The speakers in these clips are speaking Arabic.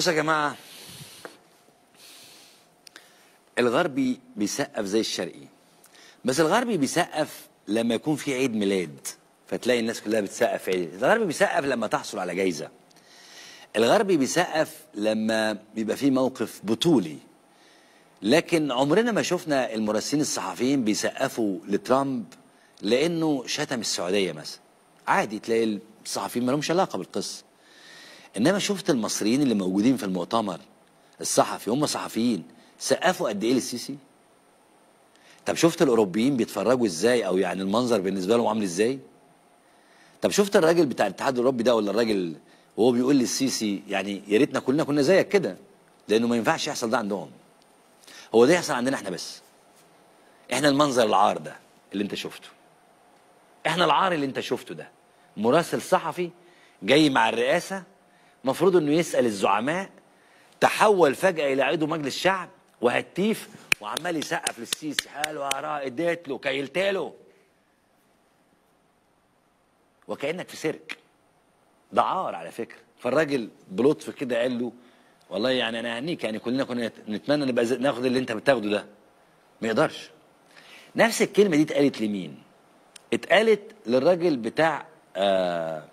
بصوا يا جماعه الغربي بيسقف زي الشرقي بس الغربي بيسقف لما يكون في عيد ميلاد فتلاقي الناس كلها بتسقف عيد الغربي بيسقف لما تحصل على جايزه الغربي بيسقف لما بيبقى في موقف بطولي لكن عمرنا ما شفنا المراسلين الصحفيين بيسقفوا لترامب لانه شتم السعوديه مثلا عادي تلاقي الصحفيين ما لهمش علاقه بالقصه انما شفت المصريين اللي موجودين في المؤتمر الصحفي هم صحفيين سقفوا قد ايه للسيسي طب شفت الاوروبيين بيتفرجوا ازاي او يعني المنظر بالنسبه لهم عامل ازاي طب شفت الراجل بتاع الاتحاد الاوروبي ده ولا الراجل وهو بيقول للسيسي يعني يا ريتنا كلنا كنا زيك كده لانه ما ينفعش يحصل ده عندهم هو ده يحصل عندنا احنا بس احنا المنظر العار ده اللي انت شفته احنا العار اللي انت شفته ده مراسل صحفي جاي مع الرئاسه مفروض انه يسال الزعماء تحول فجاه الى عضو مجلس شعب وهتيف وعمال يسقف للسيسي حاله اراء اديت له كيلت له وكانك في سيرك ده عار على فكره فالراجل بلطف كده قال له والله يعني انا اهنيك يعني كلنا كنا نتمنى نبقى ناخد اللي انت بتاخده ده ما يقدرش نفس الكلمه دي اتقالت لمين اتقالت للراجل بتاع آه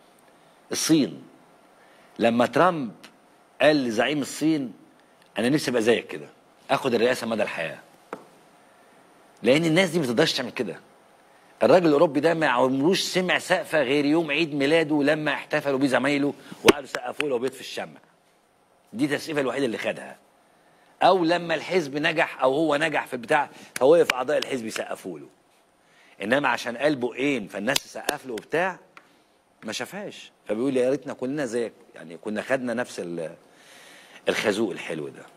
الصين لما ترامب قال لزعيم الصين انا نفسي ابقى زيك كده اخد الرئاسه مدى الحياه لان الناس دي ما تقدرش تعمل كده الراجل الاوروبي ده ما عمروش سمع سقفه غير يوم عيد ميلاده لما احتفلوا بيه زمايله وقعدوا سقفوا له وبيض في الشمع دي التسقيفه الوحيده اللي خدها او لما الحزب نجح او هو نجح في البتاع فوقف اعضاء الحزب يسقفوا له انما عشان قال بقين فالناس تسقف له وبتاع ما شافهاش فبيقول يا ريتنا كلنا زيك يعني كنا خدنا نفس الخازوق الحلو ده